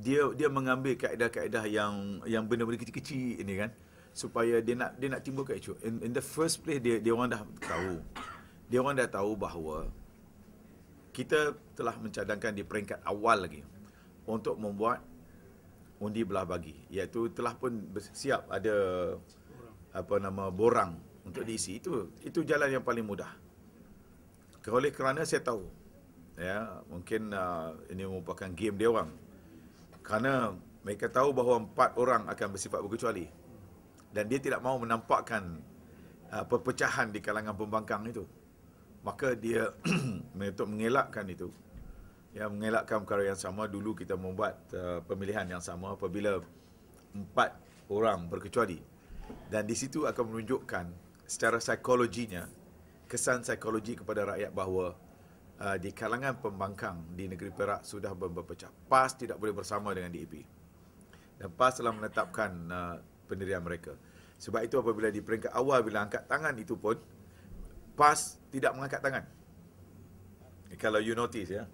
dia dia mengambil kaedah-kaedah yang yang benda-benda kecil-kecil ini kan supaya dia nak dia nak timbulkan isu. In, in the first place dia dia orang dah tahu. Dia orang dah tahu bahawa kita telah mencadangkan di peringkat awal lagi untuk membuat undi belah bagi iaitu telah pun siap ada apa nama borang untuk diisi itu itu jalan yang paling mudah. Oleh kerana saya tahu ya mungkin uh, ini merupakan game dia orang kerana mereka tahu bahawa empat orang akan bersifat berkecuali dan dia tidak mahu menampakkan uh, perpecahan di kalangan pembangkang itu maka dia untuk mengelakkan itu ya mengelakkan perkara yang sama dulu kita membuat uh, pemilihan yang sama apabila empat orang berkecuali dan di situ akan menunjukkan secara psikologinya kesan psikologi kepada rakyat bahawa uh, di kalangan pembangkang di negeri Perak sudah berpecah. PAS tidak boleh bersama dengan DAP. Dan PAS telah menetapkan uh, pendirian mereka. Sebab itu apabila di peringkat awal bila angkat tangan itu pun PAS tidak mengangkat tangan. Eh, kalau you notice ya.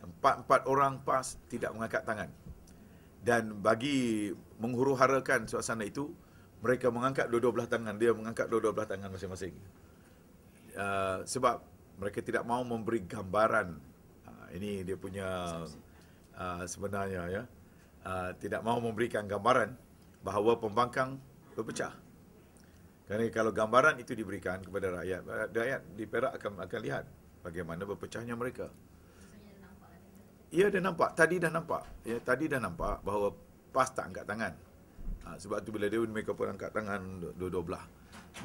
Empat-empat orang PAS tidak mengangkat tangan. Dan bagi menghuruharakan suasana itu, mereka mengangkat dua-dua belah tangan. Dia mengangkat dua-dua belah tangan masing-masing. Uh, sebab mereka tidak mahu memberi gambaran ha, ini dia punya ha, sebenarnya ya ha, tidak mahu memberikan gambaran bahawa pembangkang berpecah kerana kalau gambaran itu diberikan kepada rakyat rakyat di Perak akan akan lihat bagaimana berpecahnya mereka ia dah nampak tadi dah nampak ya tadi dah nampak bahawa PAS tak angkat tangan sebab tu bila dia mereka pun angkat tangan dua-dua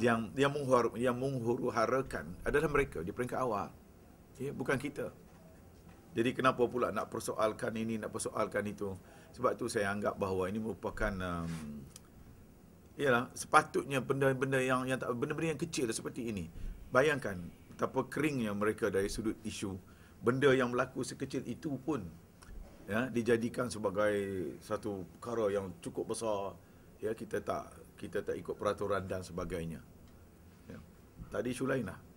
yang yang menghur, yang menghuruharakan adalah mereka di peringkat awal. Ya, bukan kita. Jadi kenapa pula nak persoalkan ini, nak persoalkan itu? Sebab tu saya anggap bahawa ini merupakan um, ialah sepatutnya benda-benda yang yang tak benda-benda yang kecil seperti ini. Bayangkan betapa keringnya mereka dari sudut isu benda yang berlaku sekecil itu pun ya dijadikan sebagai satu perkara yang cukup besar ya kita tak kita tak ikut peraturan dan sebagainya ya. tadi Sulainah